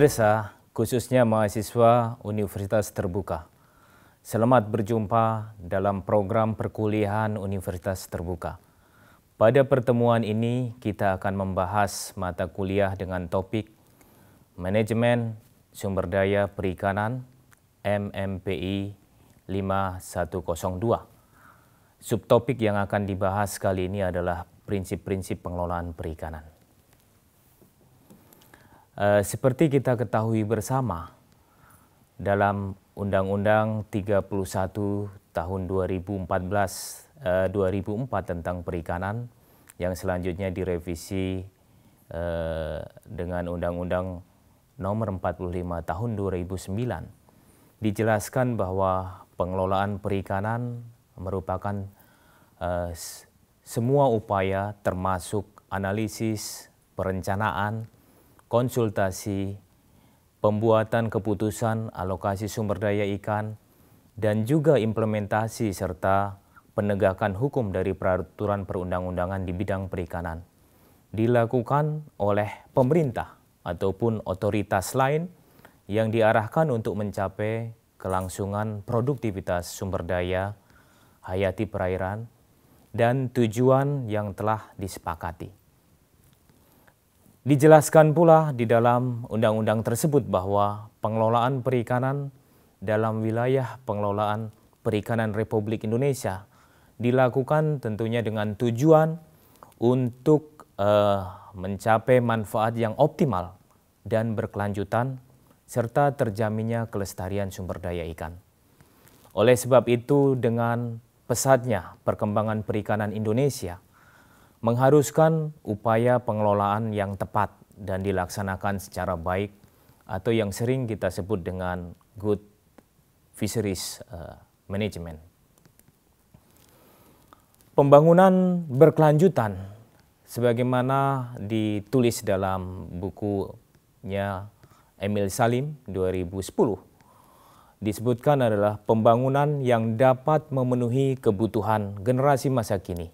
Pemirsa, khususnya mahasiswa Universitas Terbuka. Selamat berjumpa dalam program perkuliahan Universitas Terbuka. Pada pertemuan ini kita akan membahas mata kuliah dengan topik Manajemen Sumber Daya Perikanan MMPI 5102. Subtopik yang akan dibahas kali ini adalah prinsip-prinsip pengelolaan perikanan. Eh, seperti kita ketahui bersama dalam Undang-Undang 31 tahun 2014 e, 2004 tentang perikanan yang selanjutnya direvisi e, dengan Undang-Undang Nomor 45 tahun 2009 dijelaskan bahwa pengelolaan perikanan merupakan eh, semua upaya termasuk analisis, perencanaan, konsultasi, pembuatan keputusan alokasi sumber daya ikan, dan juga implementasi serta penegakan hukum dari peraturan perundang-undangan di bidang perikanan dilakukan oleh pemerintah ataupun otoritas lain yang diarahkan untuk mencapai kelangsungan produktivitas sumber daya hayati perairan dan tujuan yang telah disepakati. Dijelaskan pula di dalam undang-undang tersebut bahwa pengelolaan perikanan dalam wilayah pengelolaan perikanan Republik Indonesia dilakukan tentunya dengan tujuan untuk uh, mencapai manfaat yang optimal dan berkelanjutan serta terjaminnya kelestarian sumber daya ikan. Oleh sebab itu dengan pesatnya perkembangan perikanan Indonesia – mengharuskan upaya pengelolaan yang tepat dan dilaksanakan secara baik atau yang sering kita sebut dengan good fisheries eh, management. Pembangunan berkelanjutan sebagaimana ditulis dalam bukunya Emil Salim 2010 disebutkan adalah pembangunan yang dapat memenuhi kebutuhan generasi masa kini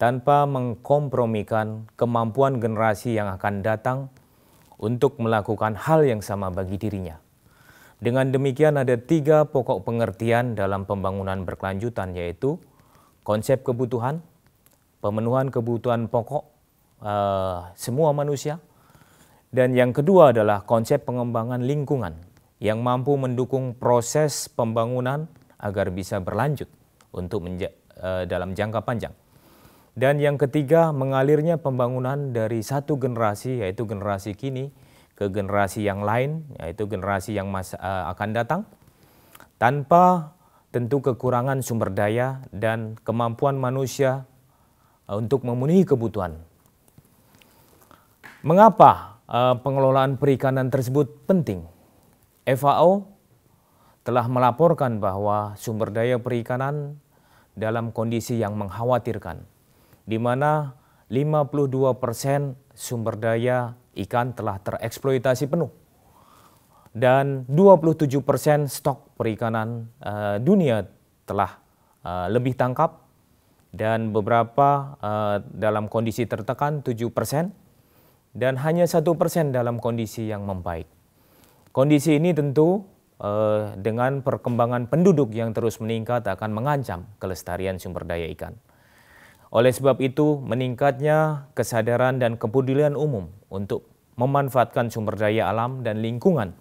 tanpa mengkompromikan kemampuan generasi yang akan datang untuk melakukan hal yang sama bagi dirinya. Dengan demikian ada tiga pokok pengertian dalam pembangunan berkelanjutan yaitu konsep kebutuhan, pemenuhan kebutuhan pokok uh, semua manusia, dan yang kedua adalah konsep pengembangan lingkungan yang mampu mendukung proses pembangunan agar bisa berlanjut untuk menja- eh, dalam jangka panjang. Dan yang ketiga, mengalirnya pembangunan dari satu generasi, yaitu generasi kini, ke generasi yang lain, yaitu generasi yang masa, uh, eh, akan datang, tanpa tentu kekurangan sumber daya dan kemampuan manusia eh, untuk memenuhi kebutuhan. Mengapa uh, pengelolaan perikanan tersebut penting? FAO telah melaporkan bahwa sumber daya perikanan dalam kondisi yang mengkhawatirkan di mana 52 persen sumber daya ikan telah tereksploitasi penuh dan 27 persen stok perikanan uh, dunia telah uh, lebih tangkap dan beberapa uh, dalam kondisi tertekan 7 persen dan hanya satu persen dalam kondisi yang membaik. Kondisi ini tentu uh, dengan perkembangan penduduk yang terus meningkat akan mengancam kelestarian sumber daya ikan. Oleh sebab itu, meningkatnya kesadaran dan kepedulian umum untuk memanfaatkan sumber daya alam dan lingkungan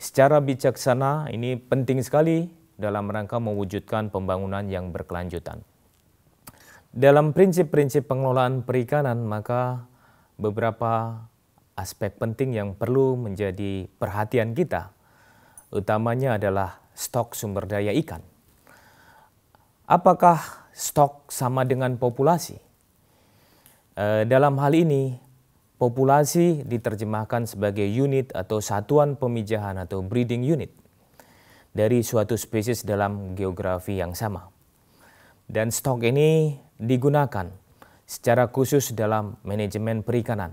secara bijaksana ini penting sekali dalam rangka mewujudkan pembangunan yang berkelanjutan. Dalam prinsip-prinsip pengelolaan perikanan, maka beberapa aspek penting yang perlu menjadi perhatian kita, utamanya adalah stok sumber daya ikan. Apakah stok sama dengan populasi. E, dalam hal ini, populasi diterjemahkan sebagai unit atau satuan pemijahan atau breeding unit dari suatu spesies dalam geografi yang sama. Dan stok ini digunakan secara khusus dalam manajemen perikanan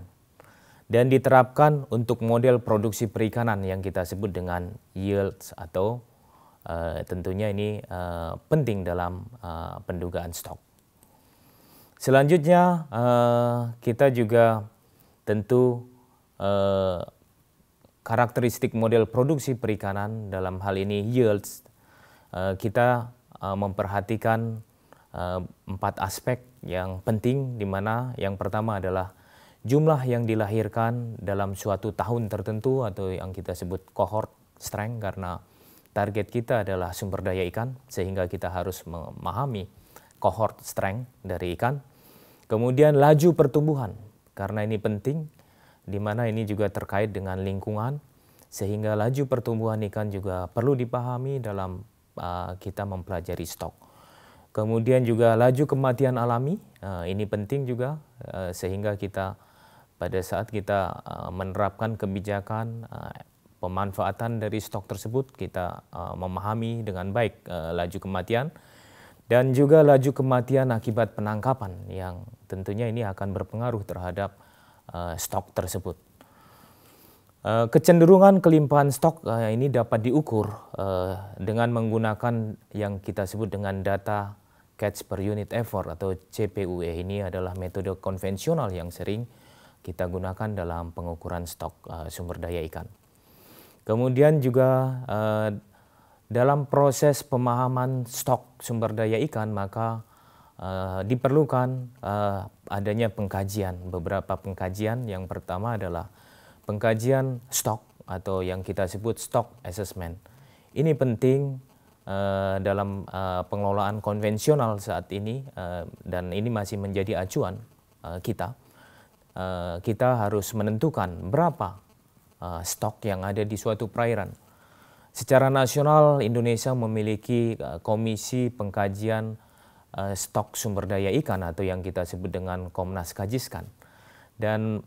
dan diterapkan untuk model produksi perikanan yang kita sebut dengan yields atau Uh, tentunya ini uh, penting dalam uh, pendugaan stok. Selanjutnya uh, kita juga tentu uh, karakteristik model produksi perikanan dalam hal ini yields uh, kita uh, memperhatikan uh, empat aspek yang penting di mana yang pertama adalah jumlah yang dilahirkan dalam suatu tahun tertentu atau yang kita sebut cohort strength karena target kita adalah sumber daya ikan, sehingga kita harus memahami cohort strength dari ikan. Kemudian laju pertumbuhan, karena ini penting, di mana ini juga terkait dengan lingkungan, sehingga laju pertumbuhan ikan juga perlu dipahami dalam uh, kita mempelajari stok. Kemudian juga laju kematian alami, uh, ini penting juga, uh, sehingga kita pada saat kita uh, menerapkan kebijakan uh, pemanfaatan dari stok tersebut kita eh, memahami dengan baik eh, laju kematian dan juga laju kematian akibat penangkapan yang tentunya ini akan berpengaruh terhadap eh, stok tersebut. kecenderungan kelimpahan stok ini dapat diukur dengan menggunakan yang kita sebut dengan data catch per unit effort atau CPUE ini adalah metode konvensional yang sering kita gunakan dalam pengukuran stok sumber daya ikan. Kemudian juga eh, dalam proses pemahaman stok sumber daya ikan maka eh, diperlukan eh, adanya pengkajian, beberapa pengkajian. Yang pertama adalah pengkajian stok atau yang kita sebut stok assessment. Ini penting eh, dalam eh, pengelolaan konvensional saat ini eh, dan ini masih menjadi acuan eh, kita. Eh, kita harus menentukan berapa Uh, stok yang ada di suatu perairan. Secara nasional, Indonesia memiliki uh, Komisi Pengkajian uh, Stok Sumber Daya Ikan atau yang kita sebut dengan Komnas Kajiskan. Dan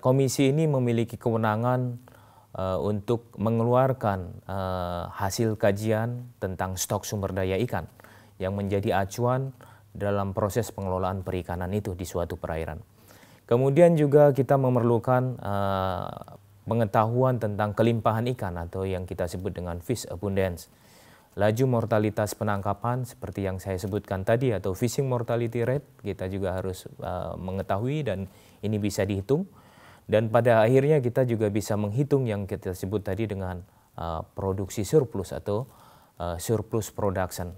komisi ini memiliki kewenangan untuk mengeluarkan hasil kajian tentang stok sumber daya ikan yang menjadi acuan dalam proses pengelolaan perikanan itu di suatu perairan. Kemudian juga kita memerlukan pengetahuan tentang kelimpahan ikan atau yang kita sebut dengan fish abundance. Laju mortalitas penangkapan seperti yang saya sebutkan tadi atau fishing mortality rate kita juga harus uh, mengetahui dan ini bisa dihitung. Dan pada akhirnya kita juga bisa menghitung yang kita sebut tadi dengan uh, produksi surplus atau uh, surplus production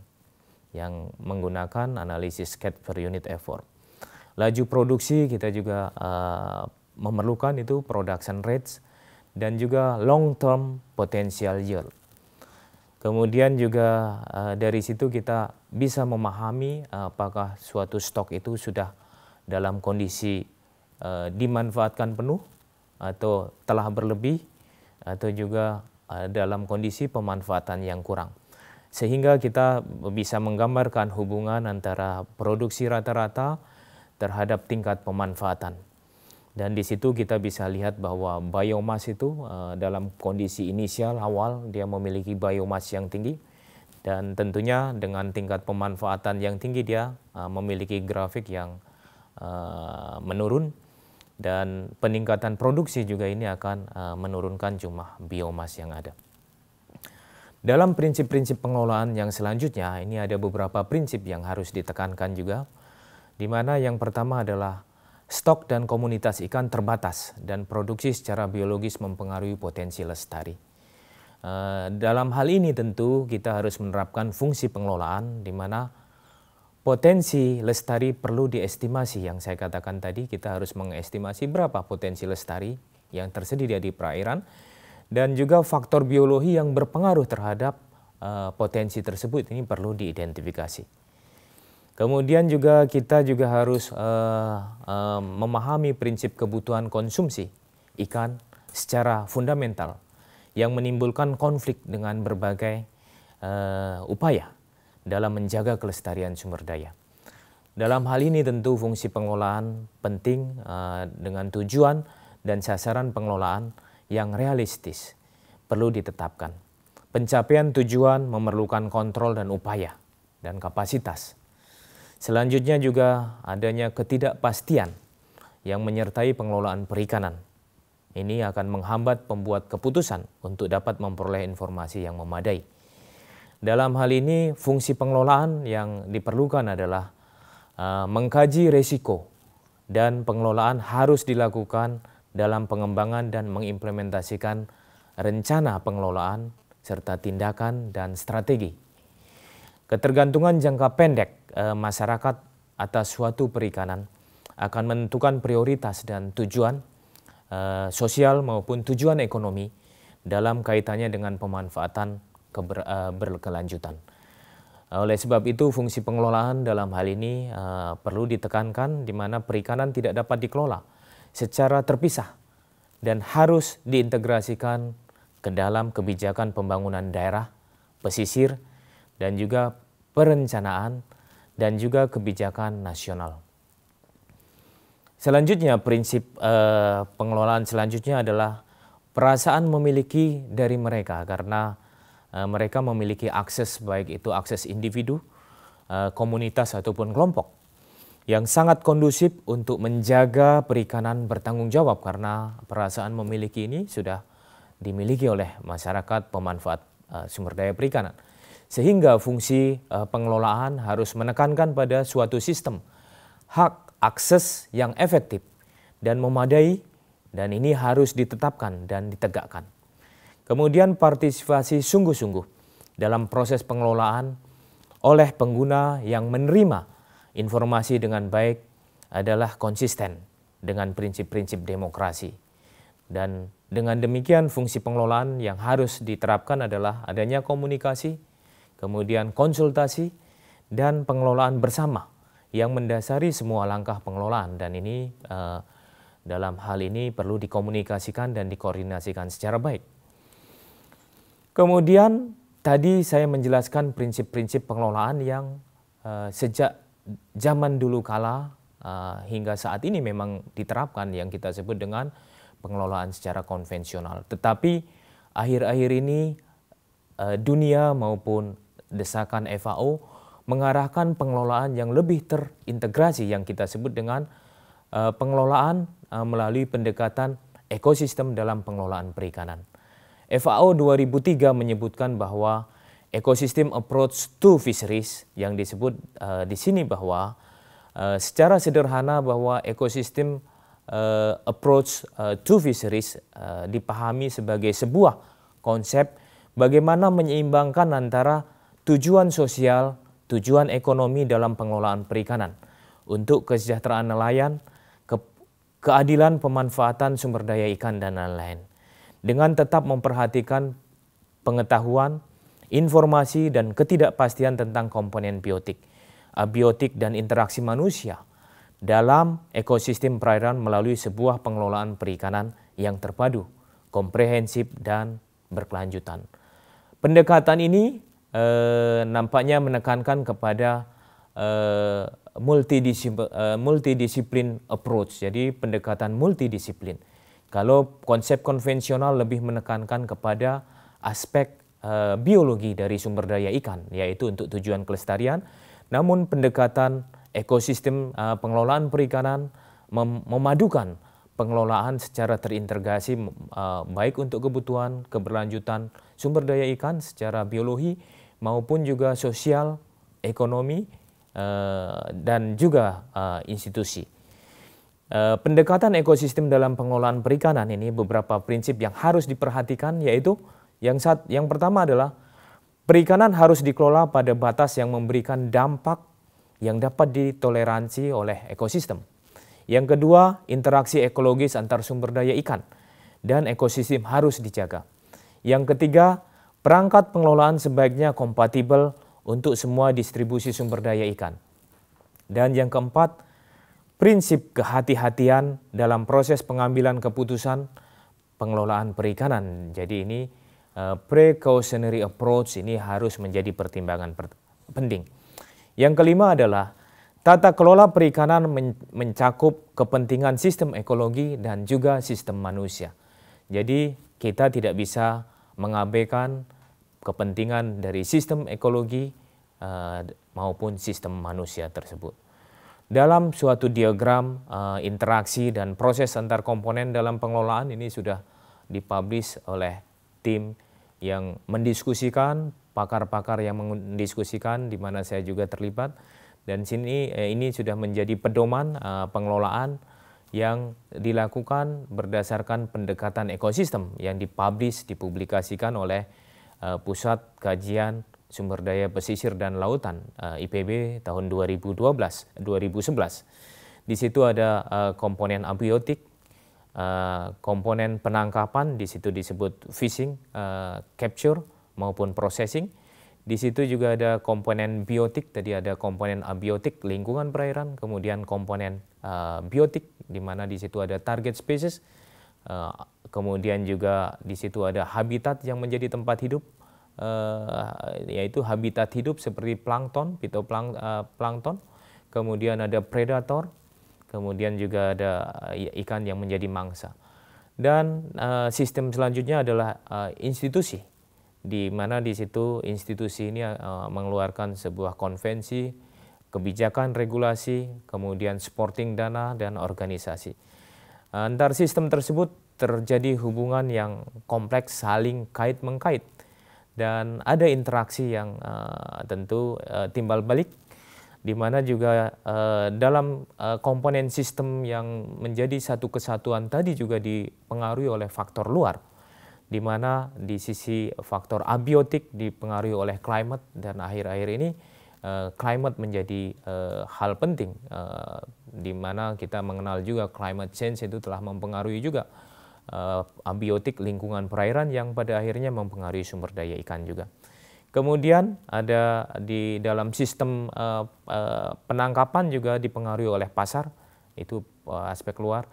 yang menggunakan analisis CAT per unit effort. Laju produksi kita juga uh, memerlukan itu production rates dan juga long term potential yield. Kemudian juga uh, dari situ kita bisa memahami uh, apakah suatu stok itu sudah dalam kondisi uh, dimanfaatkan penuh atau telah berlebih atau juga uh, dalam kondisi pemanfaatan yang kurang. Sehingga kita bisa menggambarkan hubungan antara produksi rata-rata terhadap tingkat pemanfaatan. Dan di situ kita bisa lihat bahwa biomas itu eh, dalam kondisi inisial awal dia memiliki biomas yang tinggi dan tentunya dengan tingkat pemanfaatan yang tinggi dia eh, memiliki grafik yang eh, menurun dan peningkatan produksi juga ini akan menurunkan jumlah biomas yang ada. Dalam prinsip-prinsip pengelolaan yang selanjutnya ini ada beberapa prinsip yang harus ditekankan juga di mana yang pertama adalah Stok dan komunitas ikan terbatas dan produksi secara biologis mempengaruhi potensi lestari. Eh, dalam hal ini tentu kita harus menerapkan fungsi pengelolaan di mana potensi lestari perlu diestimasi yang saya katakan tadi kita harus mengestimasi berapa potensi lestari yang tersedia di perairan dan juga faktor biologi yang berpengaruh terhadap eh, potensi tersebut ini perlu diidentifikasi. Kemudian juga kita juga harus uh, uh, memahami prinsip kebutuhan konsumsi ikan secara fundamental yang menimbulkan konflik dengan berbagai uh, upaya dalam menjaga kelestarian sumber daya. Dalam hal ini tentu fungsi pengelolaan penting uh, dengan tujuan dan sasaran pengelolaan yang realistis perlu ditetapkan. Pencapaian tujuan memerlukan kontrol dan upaya dan kapasitas Selanjutnya juga adanya ketidakpastian yang menyertai pengelolaan perikanan. Ini akan menghambat pembuat keputusan untuk dapat memperoleh informasi yang memadai. Dalam hal ini, fungsi pengelolaan yang diperlukan adalah uh, mengkaji risiko dan pengelolaan harus dilakukan dalam pengembangan dan mengimplementasikan rencana pengelolaan serta tindakan dan strategi Ketergantungan jangka pendek e, masyarakat atas suatu perikanan akan menentukan prioritas dan tujuan e, sosial maupun tujuan ekonomi dalam kaitannya dengan pemanfaatan keber, e, berkelanjutan. Oleh sebab itu, fungsi pengelolaan dalam hal ini e, perlu ditekankan di mana perikanan tidak dapat dikelola secara terpisah dan harus diintegrasikan ke dalam kebijakan pembangunan daerah, pesisir, dan juga perencanaan dan juga kebijakan nasional. Selanjutnya prinsip eh, pengelolaan selanjutnya adalah perasaan memiliki dari mereka karena eh, mereka memiliki akses baik itu akses individu, eh, komunitas ataupun kelompok yang sangat kondusif untuk menjaga perikanan bertanggung jawab karena perasaan memiliki ini sudah dimiliki oleh masyarakat pemanfaat eh, sumber daya perikanan. Sehingga fungsi eh, pengelolaan harus menekankan pada suatu sistem hak akses yang efektif dan memadai dan ini harus ditetapkan dan ditegakkan. Kemudian partisipasi sungguh-sungguh dalam proses pengelolaan oleh pengguna yang menerima informasi dengan baik adalah konsisten dengan prinsip-prinsip demokrasi. Dan dengan demikian fungsi pengelolaan yang harus diterapkan adalah adanya komunikasi, kemudian konsultasi, dan pengelolaan bersama yang mendasari semua langkah pengelolaan dan ini uh, dalam hal ini perlu dikomunikasikan dan dikoordinasikan secara baik. Kemudian tadi saya menjelaskan prinsip-prinsip pengelolaan yang uh, sejak zaman dulu kala uh, hingga saat ini memang diterapkan yang kita sebut dengan pengelolaan secara konvensional. Tetapi akhir-akhir ini uh, dunia maupun desakan FAO mengarahkan pengelolaan yang lebih terintegrasi yang kita sebut dengan uh, pengelolaan uh, melalui pendekatan ekosistem dalam pengelolaan perikanan. FAO 2003 menyebutkan bahwa ekosistem approach to fisheries yang disebut uh, di sini bahwa uh, secara sederhana bahwa ekosistem uh, approach uh, to fisheries uh, dipahami sebagai sebuah konsep bagaimana menyeimbangkan antara tujuan sosial, tujuan ekonomi dalam pengelolaan perikanan untuk kesejahteraan nelayan, ke keadilan pemanfaatan sumber daya ikan dan lain-lain. Dengan tetap memperhatikan pengetahuan, informasi dan ketidakpastian tentang komponen biotik, abiotik dan interaksi manusia dalam ekosistem perairan melalui sebuah pengelolaan perikanan yang terpadu, komprehensif dan berkelanjutan. Pendekatan ini Eh, nampaknya menekankan kepada eh, eh, multidisiplin, approach, jadi pendekatan multidisiplin. Kalau konsep konvensional lebih menekankan kepada aspek biologi dari sumber daya ikan, yaitu untuk tujuan kelestarian. Namun pendekatan ekosistem pengelolaan perikanan memadukan pengelolaan secara terintegrasi baik untuk kebutuhan keberlanjutan sumber daya ikan secara biologi maupun juga sosial, ekonomi, eh, dan juga eh, institusi. Eh, pendekatan ekosistem dalam pengelolaan perikanan ini beberapa prinsip yang harus diperhatikan yaitu yang saat, yang pertama adalah perikanan harus dikelola pada batas yang memberikan dampak yang dapat ditoleransi oleh ekosistem. Yang kedua, interaksi ekologis antar sumber daya ikan dan ekosistem harus dijaga. Yang ketiga, Perangkat pengelolaan sebaiknya kompatibel untuk semua distribusi sumber daya ikan. Dan yang keempat, prinsip kehati-hatian dalam proses pengambilan keputusan pengelolaan perikanan. Jadi ini uh, precautionary approach ini harus menjadi pertimbangan per penting. Yang kelima adalah tata kelola perikanan men mencakup kepentingan sistem ekologi dan juga sistem manusia. Jadi kita tidak bisa mengabaikan kepentingan dari sistem ekologi uh, maupun sistem manusia tersebut. Dalam suatu diagram uh, interaksi dan proses antar komponen dalam pengelolaan ini sudah dipublish oleh tim yang mendiskusikan, pakar-pakar yang mendiskusikan di mana saya juga terlibat dan sini eh, ini sudah menjadi pedoman uh, pengelolaan yang dilakukan berdasarkan pendekatan ekosistem yang dipublish dipublikasikan oleh Eh, Pusat Kajian Sumber Daya Pesisir dan Lautan eh, IPB tahun 2012-2011. Di situ ada eh, komponen abiotik, komponen penangkapan, di situ disebut fishing, capture maupun processing. Di situ juga ada komponen biotik, tadi ada komponen abiotik lingkungan perairan, kemudian komponen biotik di mana di situ ada target species, kemudian juga di situ ada habitat yang menjadi tempat hidup eh, yaitu habitat hidup seperti plankton, fitoplankton, eh, kemudian ada predator, kemudian juga ada eh, ikan yang menjadi mangsa. Dan sistem selanjutnya adalah institusi, di mana di situ institusi ini mengeluarkan sebuah konvensi, kebijakan regulasi, kemudian sporting dana dan organisasi. Antar sistem tersebut terjadi hubungan yang kompleks saling kait mengkait dan ada interaksi yang uh, tentu uh, timbal balik di mana juga uh, dalam uh, komponen sistem yang menjadi satu kesatuan tadi juga dipengaruhi oleh faktor luar di mana di sisi faktor abiotik dipengaruhi oleh climate dan akhir-akhir ini uh, climate menjadi uh, hal penting uh, di mana kita mengenal juga climate change itu telah mempengaruhi juga uh, eh, abiotik lingkungan perairan yang pada akhirnya mempengaruhi sumber daya ikan juga. Kemudian ada di dalam sistem uh, uh, penangkapan juga dipengaruhi oleh pasar, itu uh, aspek luar.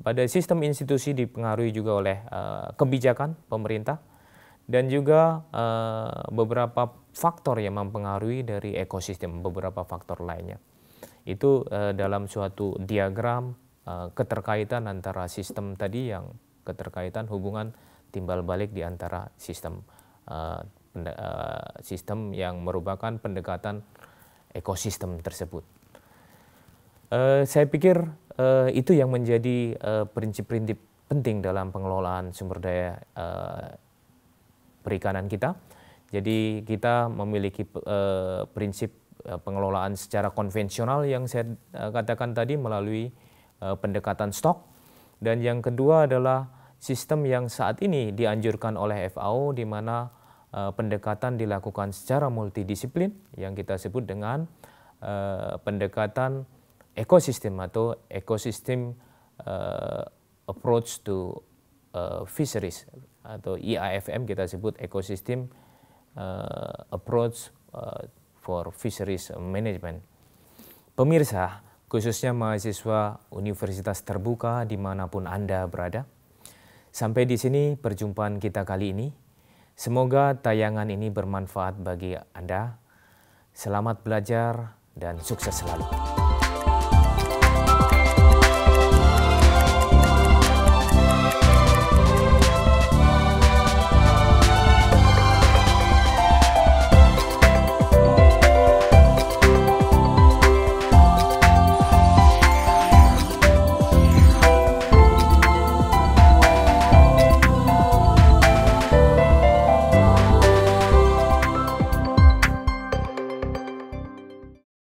Pada sistem institusi dipengaruhi juga oleh uh, kebijakan pemerintah dan juga uh, beberapa faktor yang mempengaruhi dari ekosistem, beberapa faktor lainnya. Itu uh, dalam suatu diagram keterkaitan antara sistem tadi yang keterkaitan hubungan timbal balik di antara sistem uh, uh, sistem yang merupakan pendekatan ekosistem tersebut. Uh, saya pikir uh, itu yang menjadi prinsip-prinsip penting dalam pengelolaan sumber daya uh, perikanan kita. Jadi kita memiliki uh, prinsip pengelolaan secara konvensional yang saya katakan tadi melalui uh, pendekatan stok dan yang kedua adalah sistem yang saat ini dianjurkan oleh FAO di mana uh, pendekatan dilakukan secara multidisiplin yang kita sebut dengan uh, pendekatan ekosistem atau ekosistem uh, approach to uh, fisheries atau EIFM kita sebut ekosistem uh, approach uh, for fisheries management. Pemirsa, khususnya mahasiswa universitas terbuka dimanapun Anda berada, Sampai di sini perjumpaan kita kali ini. Semoga tayangan ini bermanfaat bagi Anda. Selamat belajar dan sukses selalu.